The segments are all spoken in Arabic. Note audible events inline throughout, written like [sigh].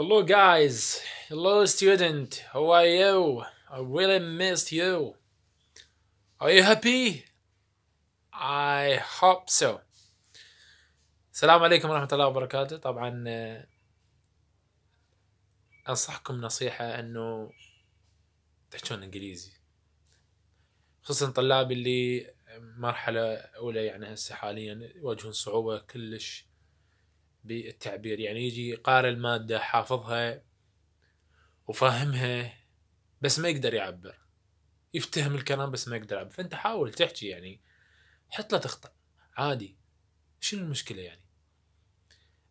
Hello guys, hello student, how are you? I really missed you. Are you happy? I hope so. السلام عليكم ورحمة الله وبركاته طبعا آه، أنصحكم نصيحة أنه تحجون إنجليزي خصوصا طلابي اللي مرحلة أولى يعني هسه حاليا يواجهون صعوبة كلش بالتعبير يعني يجي قارئ المادة حافظها وفاهمها بس ما يقدر يعبر يفتهم الكلام بس ما يقدر يعبر فانت حاول تحكي يعني حتى لا تخطأ عادي شنو المشكلة يعني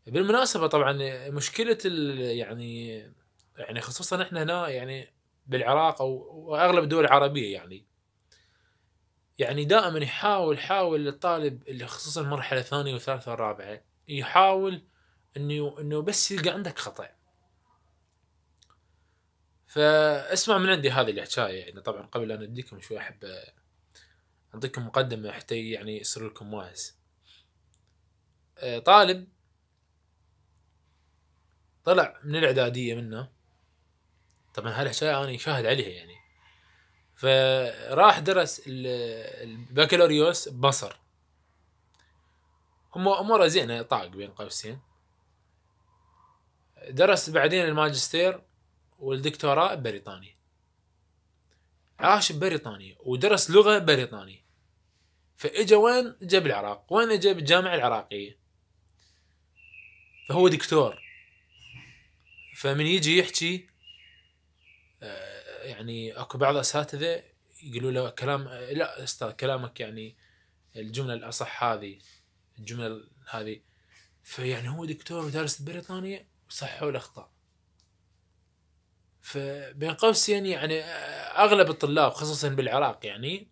بالمناسبة طبعا مشكلة يعني يعني خصوصا احنا هنا يعني بالعراق او واغلب الدول العربية يعني يعني دائما يحاول يحاول الطالب اللي خصوصا مرحلة ثانية وثالثة ورابعة يحاول انه انه بس يلقى عندك خطا فاسمع من عندي هذه الحكايه يعني طبعا قبل ان اديكم شوي احب اعطيكم مقدمه حتى يعني يصير لكم واعز طالب طلع من الاعداديه منه طبعا هالحكايه انا شاهد عليها يعني فراح درس البكالوريوس بمصر هم اموره زينه طاق بين قوسين درس بعدين الماجستير والدكتوراه ببريطانيا عاش ببريطانيا ودرس لغه بريطانيه فاجا وين؟ اجا بالعراق، وين اجا بالجامعه العراقيه؟ فهو دكتور فمن يجي يحكي آه، يعني اكو بعض الاساتذه يقولوا له كلام لا استاذ كلامك يعني الجمله الاصح هذه الجمل هذه فيعني هو دكتور ودارس بريطانيا وصححوا الاخطاء فبين قوسين يعني،, يعني اغلب الطلاب خصوصا بالعراق يعني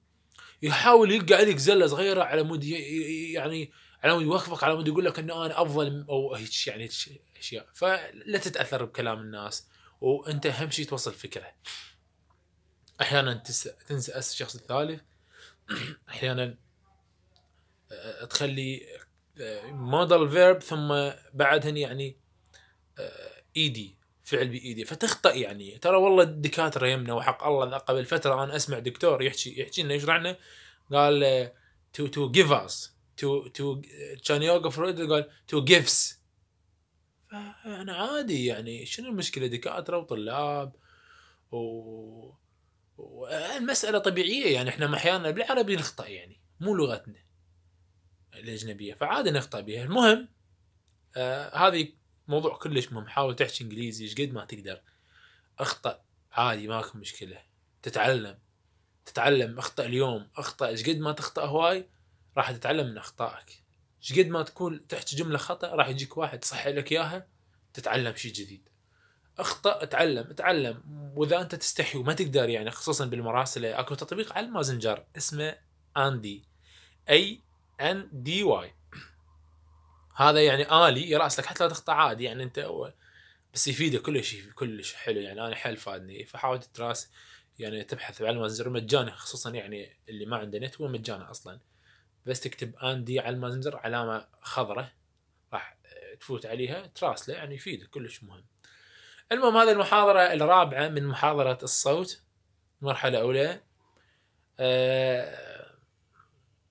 يحاول يلقى عليك زله صغيره على مود يعني على مود يوقفك على مود يقول لك انه انا افضل او هيك يعني اشياء فلا تتاثر بكلام الناس وانت اهم شيء توصل فكره احيانا تنسى الشخص الثالث [clears throat] احيانا تخلي مودل آه، فيرب ثم بعدهن يعني ايدي آه، فعل بايدي فتخطا يعني ترى والله الدكاتره يمنا وحق الله قبل فتره انا اسمع دكتور يحكي يحكي لنا يشرح لنا قال تو تو جيف اس تو تو كان يوقف قال تو جيفس فانا عادي يعني شنو المشكله دكاتره وطلاب و المساله طبيعيه يعني احنا احيانا بالعربي نخطا يعني مو لغتنا الاجنبيه فعادي نخطا بها المهم آه هذه موضوع كلش مهم حاول تحكي انجليزي ايش قد ما تقدر اخطا عادي ماكو مشكله تتعلم تتعلم اخطا اليوم اخطا ايش قد ما تخطا هواي راح تتعلم من اخطائك ايش قد ما تكون تحكي جمله خطا راح يجيك واحد يصحح لك اياها تتعلم شيء جديد اخطا اتعلم اتعلم واذا انت تستحي وما تقدر يعني خصوصا بالمراسله اكو تطبيق على المازنجر اسمه اندي اي ان دي واي هذا يعني الي يراسلك حتى لو تخطا عادي يعني انت أول بس يفيدك كلش كلش حلو يعني انا حيل فادني فحاول تراس يعني تبحث عن المازنجر مجاني خصوصا يعني اللي ما عنده نت هو مجاني اصلا بس تكتب ان دي على المازنجر علامه خضراء راح تفوت عليها تراسله يعني يفيدك كلش مهم المهم هذه المحاضرة الرابعة من محاضرة الصوت مرحلة أولى أه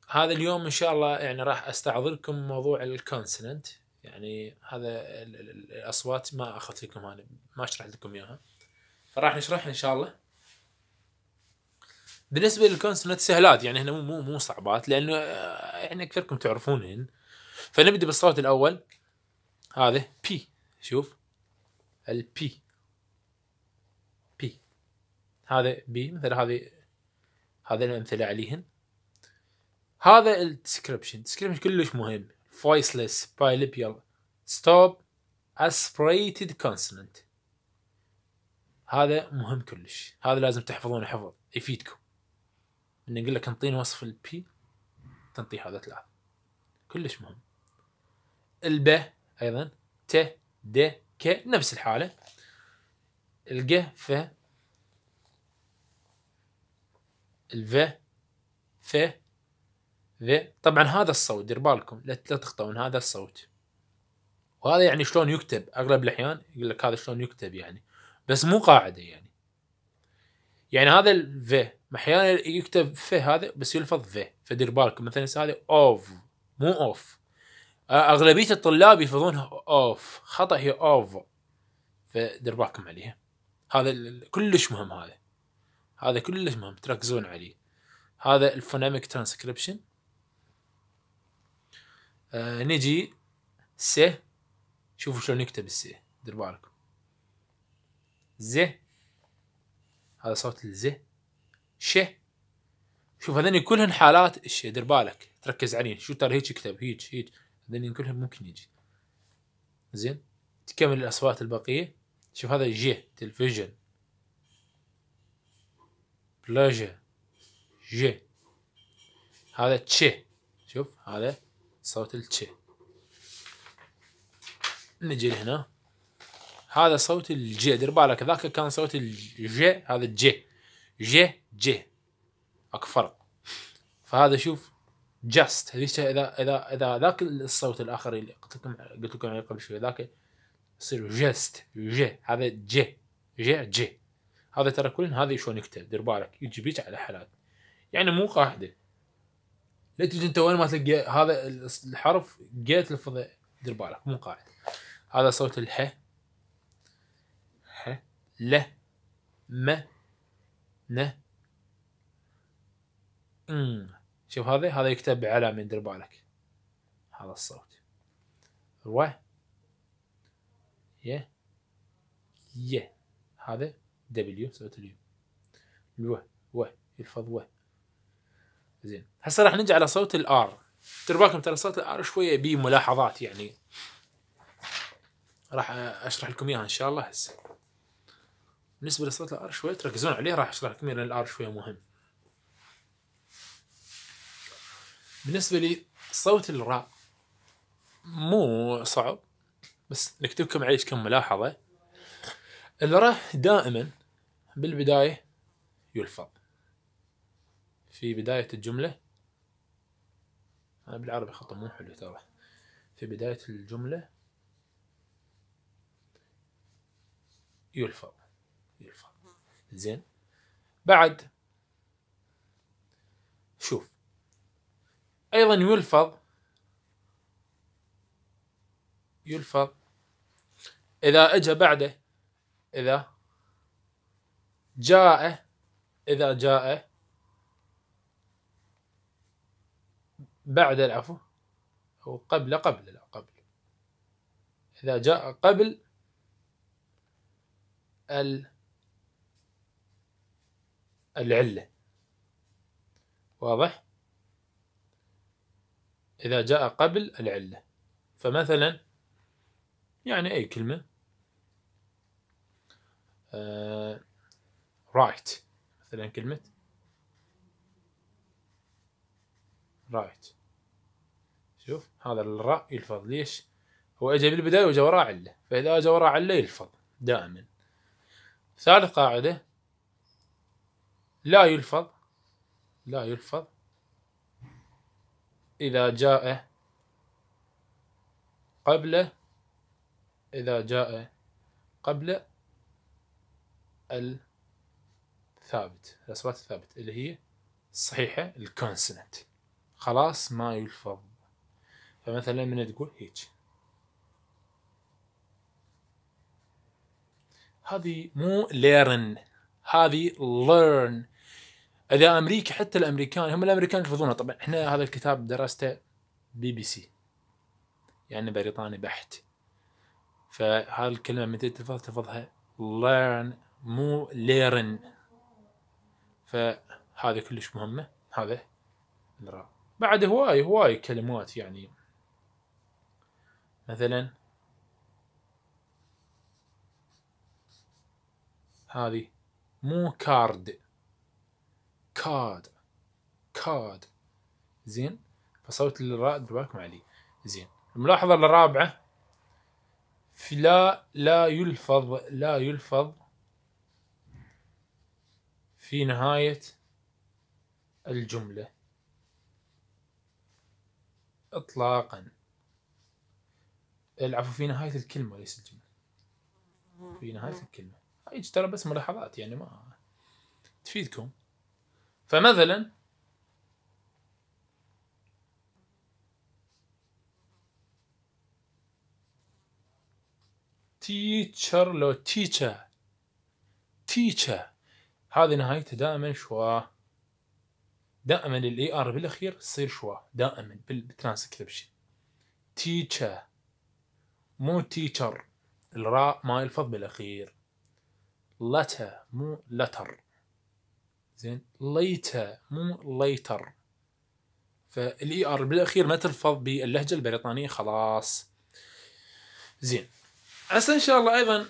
هذا اليوم ان شاء الله يعني راح استعرضلكم موضوع الكونسننت يعني هذا الاصوات ما اخذت لكم انا ما شرحت لكم اياها فراح نشرحها ان شاء الله بالنسبه للكونسونات سهلات يعني هنا مو مو صعبات لانه آه، يعني اكثركم تعرفونهن فنبدا بالصوت الاول هذا بي شوف البي بي هذا بي مثل هذه هذه الامثله عليهن هذا الديسكربشن الديسكربشن كلش مهم voiceless بايليبيال stop aspirated consonant هذا مهم كلش هذا لازم تحفظونه حفظ يفيدكم ان نقول لك انطيني وصف البي تنطي هذا ثلاث كلش مهم الب ايضا ت د ك نفس الحالة الج ف الف ف زين طبعا هذا الصوت دير بالكم لا تخطئون هذا الصوت وهذا يعني شلون يكتب اغلب الاحيان يقول لك هذا شلون يكتب يعني بس مو قاعده يعني يعني هذا الف احيانا يكتب ف هذا بس يلفظ ف فدير بالكم مثلا هذا اوف مو اوف اغلبيه الطلاب يلفظونها اوف خطا هي اوف فدير بالكم عليها هذا كلش مهم هذا هذا كلش مهم تركزون عليه هذا الفوناميك ترانسكريبشن آه نجي سه شوفوا شلون نكتب السه دير بالكم زه هذا صوت الزه شه شوف هذني كلهن حالات الش دير بالك تركز عليهن شو ترى هيك كتب هيك هيك هذني كلهن ممكن يجي زين تكمل الاصوات البقيه شوف هذا جي تلفزيون بلاجة جي هذا تشي شوف هذا صوت التش نجي لهنا هذا صوت الجي دير بالك ذاك كان صوت الجي هذا الجي جي جي اكو فرق فهذا شوف جاست هذيك اذا اذا اذا ذاك الصوت الاخر اللي قلت لكم قلت لكم عليه قبل شوي ذاك يصير جست جي هذا جي جي جي هذا ترى كلن هذه شلون يكتب دير بالك يجي بيج على حالات يعني مو قاعده لا تجي انت وين ما تلقى هذا الحرف جيت لفظه دير بالك مو قاعد هذا صوت الح ح ل م ن ام شوف هذا هذا يكتب بعلامه دير بالك هذا الصوت و ي ي هذا دبليو صوت اليو لو و يلفظ و زين هسه راح نجي على صوت الار ترباكم بالكم ترى صوت الار شويه بيه ملاحظات يعني راح اشرح لكم اياها ان شاء الله هسه بالنسبه لصوت الار شويه تركزون عليه راح اشرح لكم لان الار شويه مهم بالنسبه لي صوت الراء مو صعب بس نكتبكم عليه كم ملاحظه الراء دائما بالبدايه يلفظ في بداية الجملة أنا بالعربي خطأ مو حلو ترى في بداية الجملة يلفظ يلفظ زين بعد شوف أيضا يلفظ يلفظ إذا أجى بعده إذا جاء إذا جاء بعد العفو أو قبل قبل لا قبل إذا جاء قبل ال العلة واضح إذا جاء قبل العلة فمثلا يعني أي كلمة uh, right. مثلا كلمة رايت شوف هذا الراء يلفظ ليش؟ هو اجى بالبدايه وجا وراه عله فاذا جا وراه عله يلفظ دائما ثالث قاعده لا يلفظ لا يلفظ اذا جاء قبل اذا جاء قبل الثابت الاصوات الثابت اللي هي الصحيحه الكونسنت خلاص ما يلفظ فمثلا من تقول هيك هذه مو ليرن هذه ليرن اذا امريكي حتى الامريكان هم الامريكان يرفضونها طبعا احنا هذا الكتاب درسته بي بي سي يعني بريطاني بحت فهذه الكلمه متى تلفظ تلفظها learn مو ليرن فهذا كلش مهمه هذا بعد هواي هواي كلمات يعني مثلا هذه مو كارد كاد كاد زين فصوت الراء دير بالكم زين الملاحظة الرابعة في لا لا يلفظ لا يلفظ في نهاية الجملة إطلاقا العفو في نهايه الكلمه ليس الجمله في نهايه الكلمه هاي ترى بس ملاحظات يعني ما تفيدكم فمثلا تيتشر لو تيتشا تيتشا هذه نهايته دائما شوا دائما الاي ار بالاخير تصير شوا دائما بالترانسكربشن تيتشا مو تيتشر الراء ما يلفظ بالاخير لتا مو لتر زين ليتا مو ليتر فالاي ار بالاخير ما تلفظ باللهجه البريطانيه خلاص زين هسه ان شاء الله ايضا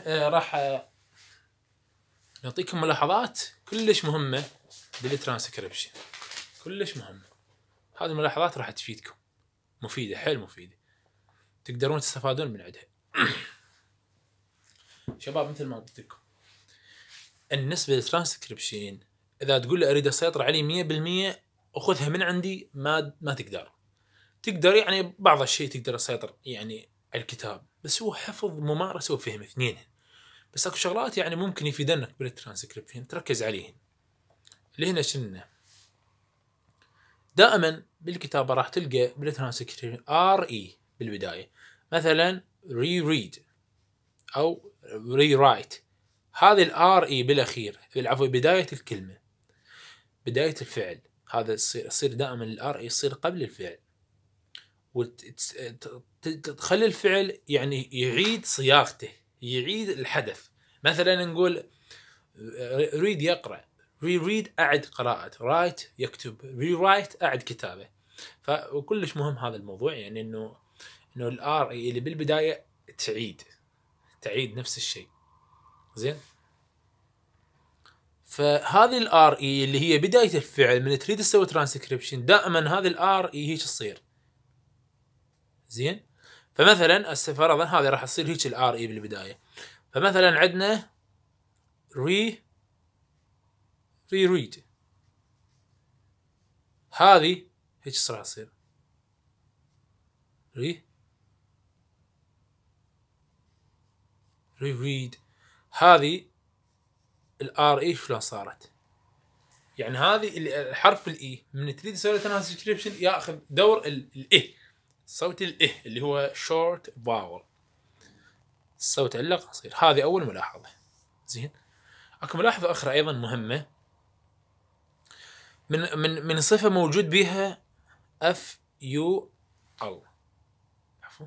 آه، راح آه، نعطيكم ملاحظات كلش مهمه بالترانسكريبشن كلش مهمه هذه الملاحظات راح تفيدكم مفيده حيل مفيده تقدرون تستفادون من عندها [coughs] شباب مثل ما قلت لكم النسبة للترانسكربشن إذا تقول لي أريد أسيطر عليه 100% وخذها من عندي ما ما تقدر تقدر يعني بعض الشيء تقدر تسيطر يعني على الكتاب بس هو حفظ ممارسة وفهم اثنين بس اكو شغلات يعني ممكن يفيدنك بالترانسكريبشن تركز عليهن اللي هنا شنو دائما بالكتابة راح تلقى بالترانسكريبشن ار اي بالبداية مثلا ري ريد او ري رايت هذه الار اي e بالاخير عفوا بدايه الكلمه بدايه الفعل هذا يصير يصير دائما الار اي e يصير قبل الفعل وتخلي الفعل يعني يعيد صياغته يعيد الحدث مثلا نقول ريد يقرا ري ريد اعد قراءه رايت يكتب ري رايت اعد كتابه فكلش مهم هذا الموضوع يعني انه انه الار اي اللي بالبدايه تعيد تعيد نفس الشيء زين فهذه الار اي اللي هي بدايه الفعل من تريد تسوي ترانسكريبشن دائما هذه الار اي هيك تصير زين فمثلا هسه فرضا هذه راح تصير هيك الار اي بالبدايه فمثلا عندنا ري ري ريد هذه هيك راح تصير ري ريفيد هذه الار اي شلون صارت يعني هذه الحرف الاي e. من تريد تسوي ترانسكريبشن ياخذ دور الاي e. صوت الاي e اللي هو شورت باول الصوت علق قصير هذه اول ملاحظه زين اكو ملاحظه اخرى ايضا مهمه من من من صفه موجود بها اف يو ال عفوا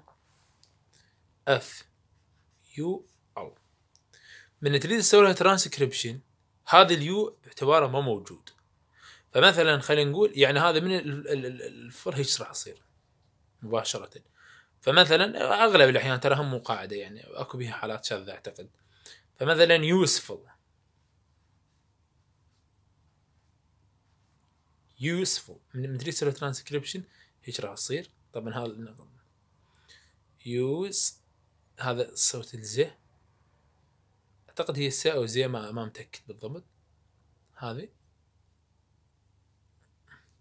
اف يو من تريد تسوي لها ترانسكريبشن هذا اليو باعتباره ما موجود فمثلا خلينا نقول يعني هذا من هيش راح يصير مباشره فمثلا اغلب الاحيان ترى هم مو قاعده يعني اكو بها حالات شاذه اعتقد فمثلا يوسفل يوسفل من تريد تسوي ترانسكريبشن هيش راح يصير طبعا هذا يوز هذا صوت الزه اعتقد هي السي او زي ما ما متاكد بالضبط هذه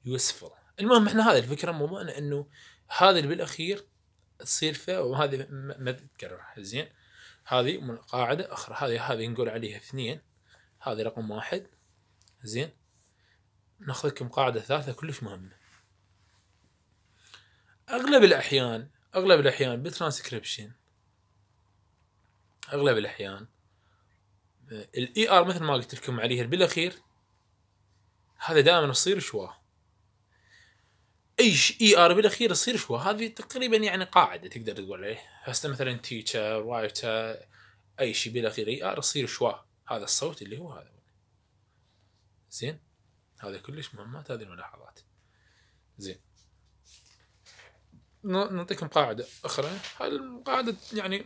يوسفل المهم احنا هذه الفكره موضوعنا انه هذه اللي بالاخير تصير فيها وهذه ما تتكرر زين هذه من قاعده اخرى هذه هذه نقول عليها اثنين هذه رقم واحد زين ناخذ لكم قاعده ثالثه كلش مهمه اغلب الاحيان اغلب الاحيان بالترانسكريبشن اغلب الاحيان آه، الاي ار e مثل ما قلت لكم عليه بالاخير هذا دائما يصير شواه اي اي e ار بالاخير يصير شواه هذه تقريبا يعني قاعده تقدر تقول عليه هسه مثلا تيتشر رايتر اي شيء بالاخير اي e ار يصير شواه هذا الصوت اللي هو هذا زين هذا كلش مهمات هذه الملاحظات زين نعطيكم قاعده اخرى هالقاعده يعني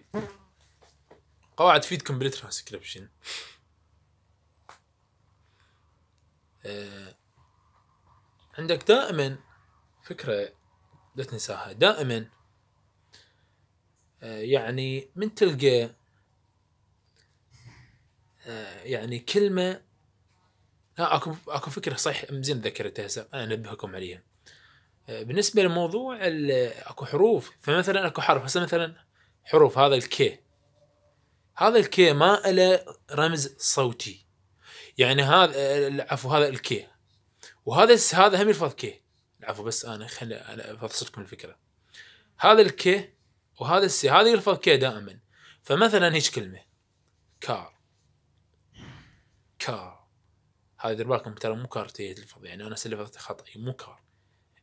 قواعد تفيدكم بالترانسكريبشن آه عندك دائما فكرة لا تنساها دائما آه، يعني من تلقى آه، يعني كلمة ها اكو اكو فكرة صحيح زين ذكرتها هسه انا انبهكم عليها آه، بالنسبة لموضوع اكو حروف فمثلا اكو حرف هسه مثلا حروف هذا الكي هذا الكي ما له رمز صوتي يعني هذا عفوا هذا الكي وهذا هذا هم يلفظ كي عفوا بس انا خلي انا لكم الفكره هذا الكي وهذا السي هذا يلفظ كي دائما فمثلا هيك كلمه كار كار هذه دير بالكم ترى مو كار تلفظ يعني انا سلفت خطأي مو كار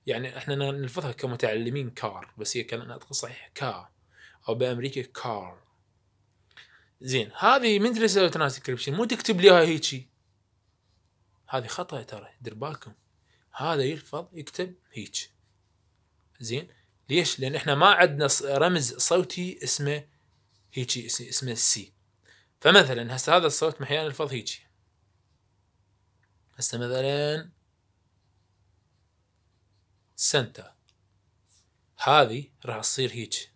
يعني احنا نلفظها كمتعلمين كار بس هي كلمه صحيح كار او بامريكا كار زين هذه من تدري تسوي ترانسكريبشن مو تكتب لي هيجي هذه خطا ترى دير بالكم هذا يلفظ يكتب هيك زين ليش؟ لان احنا ما عندنا رمز صوتي اسمه هيجي اسمه سي فمثلا هسه هذا الصوت محيان يلفظ هيجي هسه مثلا سنتا هذه راح تصير هيجي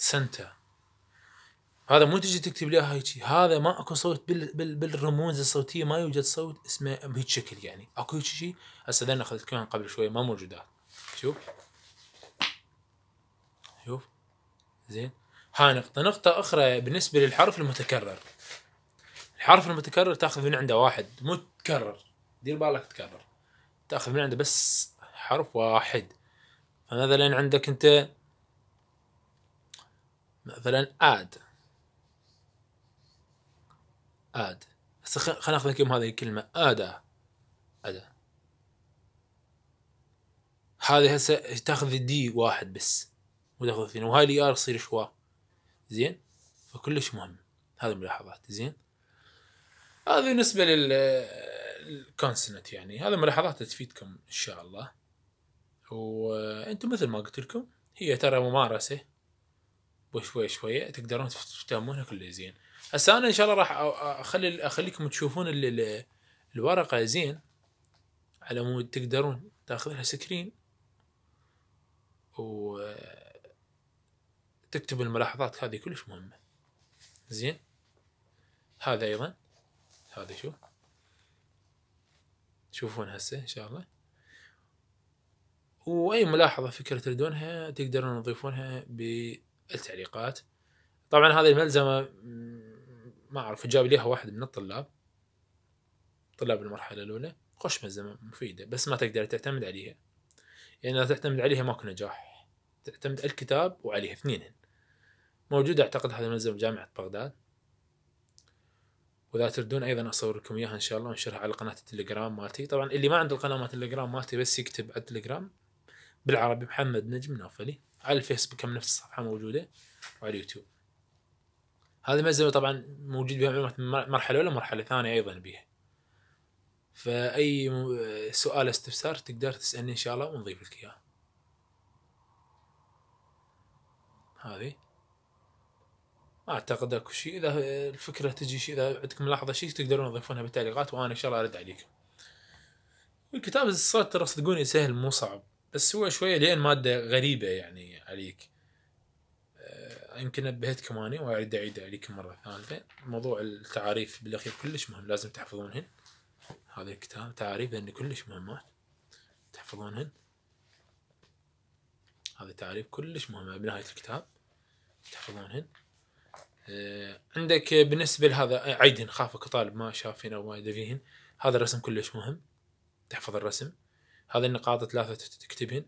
سنتا هذا مو تجي تكتب لي هيجي هذا ما اكو صوت بال بال بالرموز الصوتيه ما يوجد صوت اسمه شكل يعني اكو شيء هسه ذن اخذت كمان قبل شويه ما موجودات شوف شوف زين ها نقطة نقطة أخرى بالنسبة للحرف المتكرر الحرف المتكرر تاخذ من عنده واحد متكرر دير بالك تكرر تاخذ من عنده بس حرف واحد فمثلا عندك انت مثلا اد اد بس خلينا ناخذ هذه الكلمه ادا ادا هذه هسه تاخذ دي واحد بس مو تاخذ اثنين وهاي الاي ار e تصير شوا زين فكلش مهم هذه ملاحظات زين هذه بالنسبه الكونسنت يعني هذه ملاحظات تفيدكم ان شاء الله وانتم مثل ما قلت لكم هي ترى ممارسه بشوي شوي تقدرون تفهمونها كل زين هسه انا ان شاء الله راح اخلي اخليكم تشوفون الورقه زين على مود تقدرون تاخذ لها سكرين و تكتب الملاحظات هذه كلش مهمه زين هذا ايضا هذا شو تشوفون هسه ان شاء الله واي ملاحظه فكره تريدونها تقدرون تضيفونها ب التعليقات طبعا هذه الملزمه ما اعرف جاب ليها واحد من الطلاب طلاب المرحله الاولى خش ملزمه مفيده بس ما تقدر تعتمد عليها لان يعني لو تعتمد عليها ماكو نجاح تعتمد على الكتاب وعليها اثنينهن موجوده اعتقد هذه الملزمه بجامعه بغداد واذا تردون ايضا اصور لكم اياها ان شاء الله وانشرها على قناه التليجرام مالتي طبعا اللي ما عنده القناه مالت التليجرام مالتي بس يكتب على التليجرام بالعربي محمد نجم نوفلي على الفيسبوك هم نفس الصفحه موجوده وعلى اليوتيوب هذه مزمه طبعا موجود بها مرحله ولا مرحله ثانيه ايضا بها فاي سؤال استفسار تقدر تسالني ان شاء الله ونضيف لك اياه هذه ما اعتقد اكو شيء اذا الفكره تجي شيء اذا عندكم ملاحظه شيء تقدرون تضيفونها بالتعليقات وانا ان شاء الله ارد عليكم الكتاب الصوت ترى صدقوني سهل مو صعب بس هو شويه لين ماده غريبه يعني عليك آه، يمكن نبهتكم اني واعيد اعيد عليكم مره ثانيه موضوع التعاريف بالاخير كلش مهم لازم تحفظونهن هذا الكتاب تعاريف لان كلش مهمات تحفظونهن هذا تعريف كلش مهمه بنهايه الكتاب تحفظونهن آه، عندك بالنسبه لهذا عيدهن خافك طالب ما شافهن او ما يدفيهن هذا الرسم كلش مهم تحفظ الرسم هذه النقاط الثلاثة تكتبهن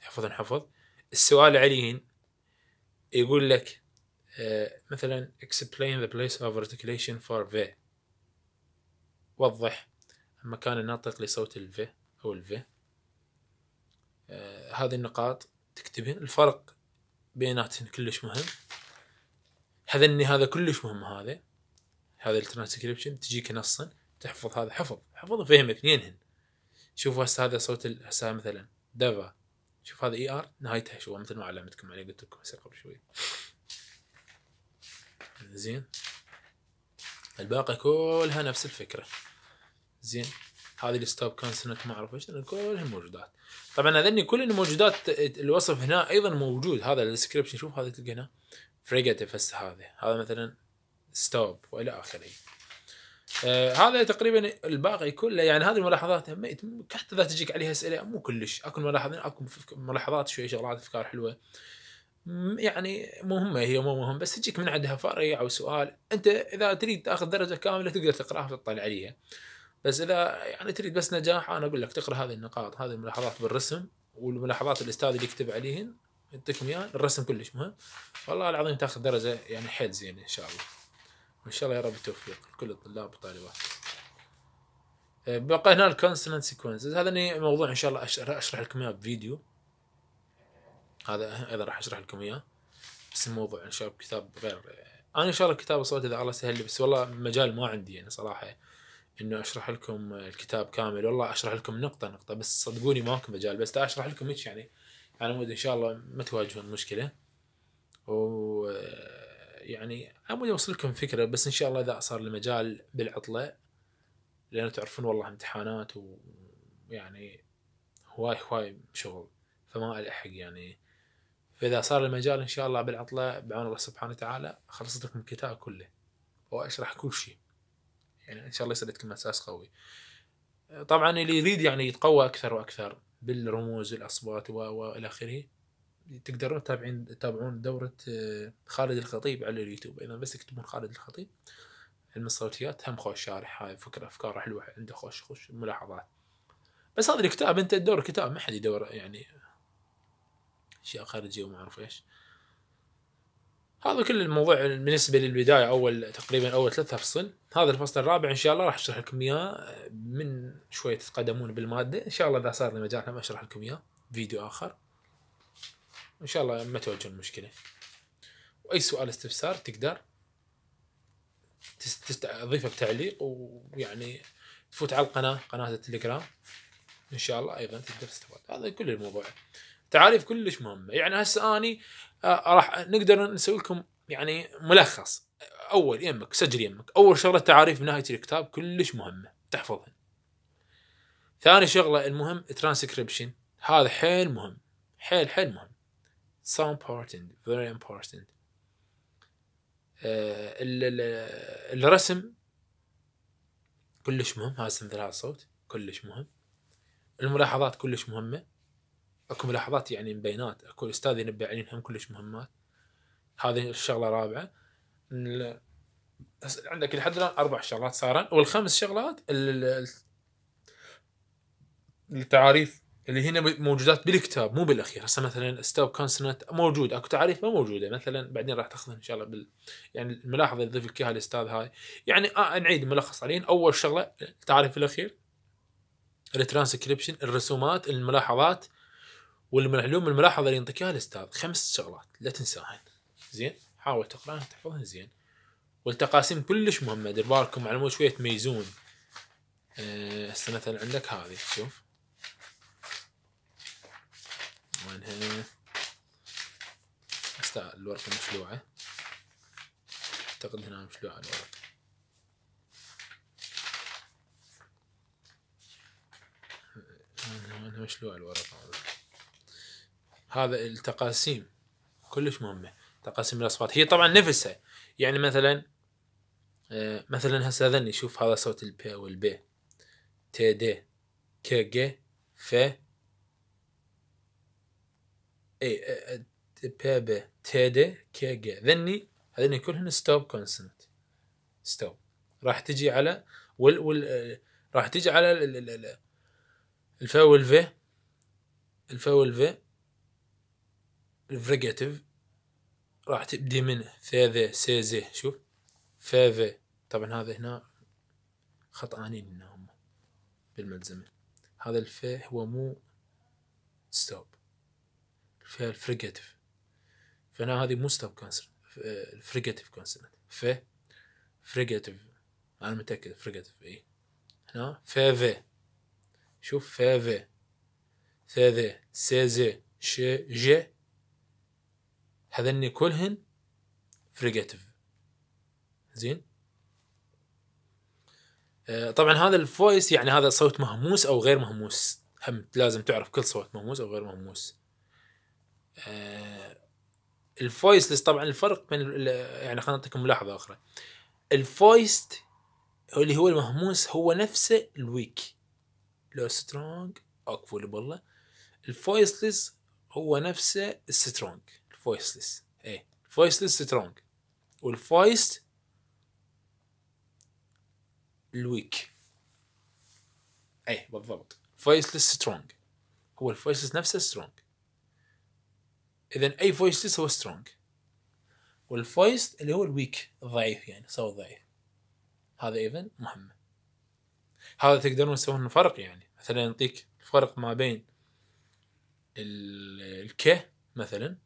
حفظن حفظ السؤال عليهن يقول لك آه، مثلا explain the place of articulation for V وضح مكان الناطق لصوت V أو V آه، هذه النقاط تكتبهن الفرق بيناتهن كلش مهم هذني هذا كلش مهم هذا هذا الترانسكريبشن تجيك نصا تحفظ هذا حفظ حفظ فهم اثنينهن شوفوا هسه هذا صوت هسه مثلا دافا شوف هذا اي ار نهايتها شو مثل ما علمتكم عليه قلت لكم هسه قبل شوي زين الباقي كلها نفس الفكره زين هذه الستوب كونسنت ما اعرف ايش كلها موجودات طبعا هذني كل الموجودات الوصف هنا ايضا موجود هذا الديسكربشن شوف هذا تلقى هنا فريجاتيف هسه هذا هذا مثلا ستوب والى اخره آه، هذا تقريبا الباقي كله يعني هذه الملاحظات هميت حتى اذا تجيك عليها اسئله مو كلش اكو ملاحظين اكو ملاحظات شوي شغلات افكار حلوه يعني مهمه هي مو مهم بس تجيك من عندها فرع او سؤال انت اذا تريد تاخذ درجه كامله تقدر تقراها وتطلع عليها بس اذا يعني تريد بس نجاح انا اقول لك تقرا هذه النقاط هذه الملاحظات بالرسم والملاحظات الاستاذ اللي يكتب عليهن يعطيكم اياها الرسم كلش مهم والله العظيم تاخذ درجه يعني حيل زينه ان شاء الله وان شاء الله يا رب التوفيق لكل الطلاب والطالبات آه، بقى هنا الكونسونانت سيكونسز هذا موضوع ان شاء الله اشرح لكم اياه بفيديو هذا ايضا راح اشرح لكم اياه بس الموضوع ان شاء الله بكتاب غير انا ان شاء الله كتاب الصوت اذا الله سهل لي بس والله مجال ما عندي يعني صراحه انه اشرح لكم الكتاب كامل والله اشرح لكم نقطه نقطه بس صدقوني ماكو مجال بس اشرح لكم ايش يعني على يعني مود ان شاء الله ما تواجهون مشكله و يعني احاول اوصل لكم فكره بس ان شاء الله اذا صار المجال بالعطله لان تعرفون والله امتحانات ويعني هواي هواي شغل فما الحق يعني فاذا صار المجال ان شاء الله بالعطله بعون الله سبحانه وتعالى اخلص لكم الكتاب كله واشرح كل شيء يعني ان شاء الله يصير لكم اساس قوي طبعا اللي يريد يعني يتقوى اكثر واكثر بالرموز والاصوات والى اخره تقدرون تتابعين تتابعون دورة آه، خالد الخطيب على اليوتيوب إذا بس تكتبون خالد الخطيب علم الصوتيات هم خوش شارح هاي فكرة أفكار حلوة عنده خوش خوش ملاحظات بس هذا الكتاب أنت تدور كتاب ما حد يدور يعني أشياء خارجية وما أعرف إيش هذا كل الموضوع بالنسبة للبداية أول تقريبا أول ثلاثة فصل هذا الفصل الرابع إن شاء الله راح أشرح لكم إياه آه، من شوية تتقدمون بالمادة إن شاء الله إذا صار لي مجال أشرح لكم إياه فيديو آخر ان شاء الله ما تواجه المشكله واي سؤال استفسار تقدر تضيفه بتعليق ويعني تفوت على القناه قناه التليجرام ان شاء الله ايضا تقدر تستفاد هذا كل الموضوع تعاريف كلش مهمه يعني هسه اني آه راح نقدر نسوي لكم يعني ملخص اول يمك سجل يمك اول شغله تعاريف نهايه الكتاب كلش مهمه تحفظها ثاني شغله المهم ترانسكريبشن هذا حيل مهم حيل حيل مهم so important very important آه، الرسم كلش مهم هذا استنزاف الصوت كلش مهم الملاحظات كلش مهمه اكو ملاحظات يعني مبينات اكو استاذ ينبه عليهم كلش مهمات هذه الشغله الرابعه عندك لحد الان اربع شغلات صارن والخمس شغلات التعاريف اللي هنا موجودات بالكتاب مو بالاخير هسه مثلا ستوب كونسنت موجود اكو ما موجوده مثلا بعدين راح تاخذها ان شاء الله بال يعني الملاحظه اللي ضيف لك اياها الاستاذ هاي يعني آه نعيد ملخص عليهن اول شغله التعريف الاخير الترانسكريبشن الرسومات الملاحظات والمعلوم الملاحظه اللي ينطيك اياها الاستاذ خمس شغلات لا تنساهن زين حاول تقراهن تحفظهن زين والتقاسيم كلش مهمه دير بالكم على مود شويه تميزون آه، هسه أه مثلا عندك هذه شوف وين هنا هسه الورقة مشلوعة أعتقد هنا مشلوعة الورقة هنا مشلوعة الورقة هذا التقاسيم كلش مهمة تقاسيم الأصوات هي طبعا نفسها يعني مثلا آه، مثلا هسه هذا نشوف هذا صوت البي والبي تي دي كي جي في اي إيه، إيه، بيبي تيدي كيجا ذني هذني كلهن ستوب كونسنت ستوب راح تجي على وال وال آه، راح تجي على الفا والفي الفا والفي الفريجاتيف راح تبدي من ثاذي سيزي شوف فافي طبعا هذا هنا خطأانين هنا هم بالملزمة هذا الف هو مو ستوب فيها الفريجاتيف فانا هذه مو ستوب كونسنت الفريجاتيف كونسنت ف فريجاتيف انا متاكد فريجاتيف اي هنا ف في شوف ف في ث ذ س ز ش ج هذني كلهن فريجاتيف زين آه، طبعا هذا الفويس يعني هذا صوت مهموس او غير مهموس هم لازم تعرف كل صوت مهموس او غير مهموس آه، الفويسلس طبعا الفرق بين يعني خلينا نعطيكم ملاحظه اخرى الفويست اللي هو المهموس هو نفسه الويك لو سترونج اكفو بالله الفويسلس هو نفسه السترونج الفويسلس ايه الفويسلس سترونج والفويست الويك ايه بالضبط فويسلس سترونج هو الفويسلس نفسه سترونج اذا اي فويستس هو سترونج والفويست اللي هو الويك الضعيف يعني صوت ضعيف هذا ايفن مهم هذا تقدرون تسوون فرق يعني مثلا يعطيك فرق ما بين الك مثلا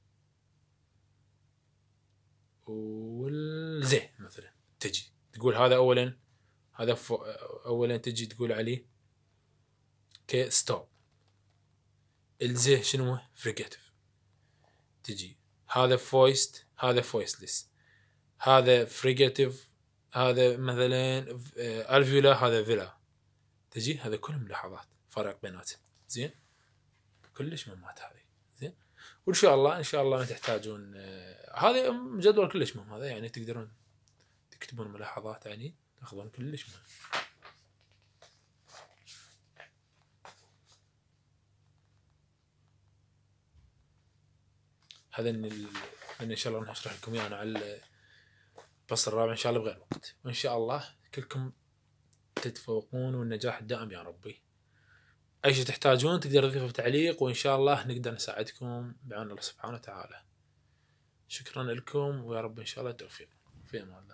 والزي مثلا تجي تقول هذا اولا هذا اولا تجي تقول عليه كي ستوب الزي شنو فريكاتيف تجي هذا فويست هذا فويسلس هذا فريجاتيف هذا مثلا آه، الفيلا هذا فيلا تجي هذا كلهم ملاحظات فرق بيناتهم زين كلش مهمات هذه زين وان شاء الله ان شاء الله ما تحتاجون آه، هذا جدول كلش مهم هذا يعني تقدرون تكتبون ملاحظات يعني تاخذون كلش مهم هذا ان ان شاء الله راح لكم اياه يعني على الفصل الرابع ان شاء الله بغير وقت وان شاء الله كلكم تتفوقون والنجاح الدائم يا ربي اي شيء تحتاجون تقدر تضيفه في تعليق وان شاء الله نقدر نساعدكم بعون الله سبحانه وتعالى شكرا لكم ويا رب ان شاء الله توفيق في امان الله